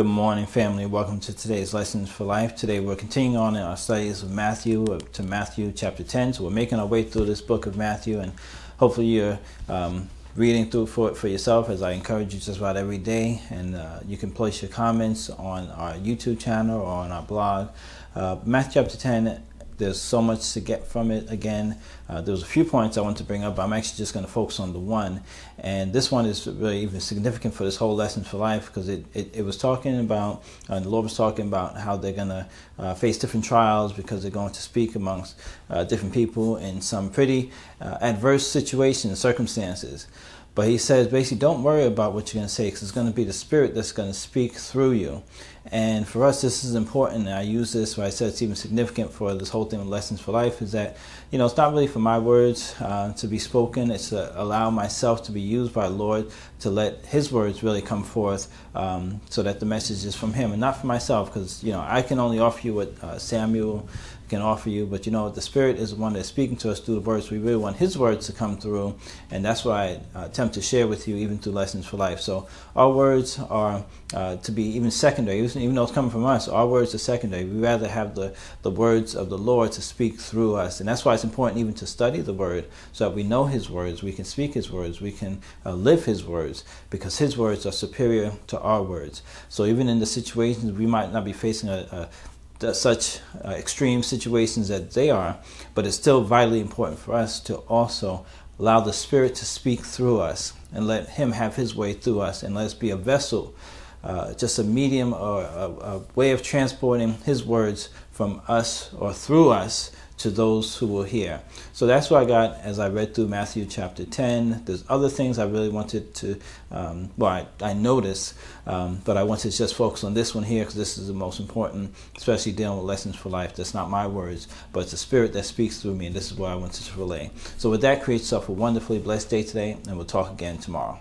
Good morning, family. Welcome to today's Lessons for Life. Today we're continuing on in our studies of Matthew to Matthew chapter 10. So we're making our way through this book of Matthew, and hopefully you're um, reading through for it for yourself as I encourage you just about every day. And uh, you can place your comments on our YouTube channel or on our blog. Uh, Matthew chapter 10 there's so much to get from it. Again, uh, there's a few points I want to bring up, but I'm actually just going to focus on the one. And this one is really even significant for this whole lesson for life because it, it, it was talking about, and uh, the Lord was talking about how they're going to uh, face different trials because they're going to speak amongst uh, different people in some pretty uh, adverse situations, circumstances. But he says basically, don't worry about what you're going to say because it's going to be the Spirit that's going to speak through you. And for us, this is important. And I use this, where I said it's even significant for this whole thing of Lessons for Life, is that, you know, it's not really for my words uh, to be spoken. It's to allow myself to be used by Lord to let His words really come forth um, so that the message is from Him and not from myself. Because, you know, I can only offer you what uh, Samuel can offer you. But you know, the Spirit is the one that's speaking to us through the words. We really want His words to come through, and that's why I uh, attempt to share with you, even through Lessons for Life. So our words are uh, to be even secondary even though it's coming from us, our words are secondary. We rather have the, the words of the Lord to speak through us. And that's why it's important even to study the word so that we know his words, we can speak his words, we can uh, live his words, because his words are superior to our words. So even in the situations we might not be facing a, a, such uh, extreme situations that they are, but it's still vitally important for us to also allow the Spirit to speak through us and let Him have His way through us and let us be a vessel uh, just a medium or a, a way of transporting his words from us or through us to those who will hear. So that's what I got as I read through Matthew chapter 10. There's other things I really wanted to, um, well, I, I noticed, um, but I wanted to just focus on this one here because this is the most important, especially dealing with lessons for life. That's not my words, but it's the Spirit that speaks through me, and this is what I wanted to relay. So with that, create yourself a wonderfully blessed day today, and we'll talk again tomorrow.